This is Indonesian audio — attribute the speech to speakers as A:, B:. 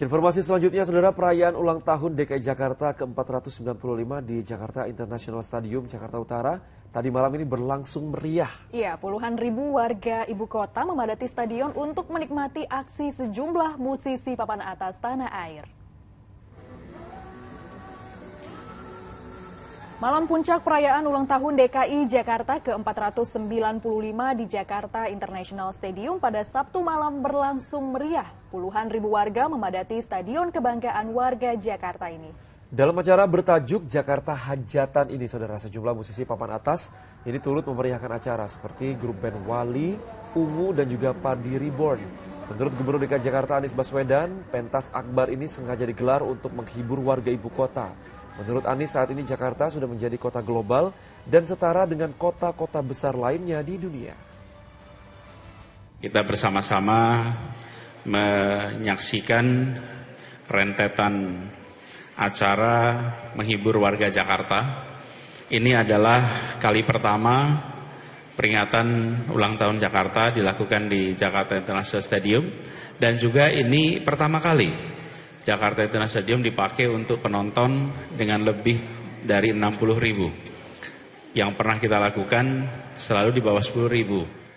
A: Informasi selanjutnya, saudara perayaan ulang tahun DKI Jakarta ke-495 di Jakarta International Stadium Jakarta Utara tadi malam ini berlangsung meriah.
B: Iya, puluhan ribu warga ibu kota memadati stadion untuk menikmati aksi sejumlah musisi papan atas tanah air. Malam puncak perayaan ulang tahun DKI Jakarta ke-495 di Jakarta International Stadium pada Sabtu malam berlangsung meriah. Puluhan ribu warga memadati Stadion Kebanggaan Warga Jakarta ini.
A: Dalam acara bertajuk Jakarta Hajatan ini, saudara sejumlah musisi papan atas ini turut memeriahkan acara seperti grup band Wali, Ungu, dan juga Padi Reborn. Menurut Gubernur DKI Jakarta Anies Baswedan, pentas akbar ini sengaja digelar untuk menghibur warga ibu kota. Menurut Anies, saat ini Jakarta sudah menjadi kota global dan setara dengan kota-kota besar lainnya di dunia.
C: Kita bersama-sama menyaksikan rentetan acara menghibur warga Jakarta. Ini adalah kali pertama peringatan ulang tahun Jakarta dilakukan di Jakarta International Stadium dan juga ini pertama kali Jakarta International Stadium dipakai untuk penonton dengan lebih dari 60 ribu. Yang pernah kita lakukan selalu di bawah 10 ribu.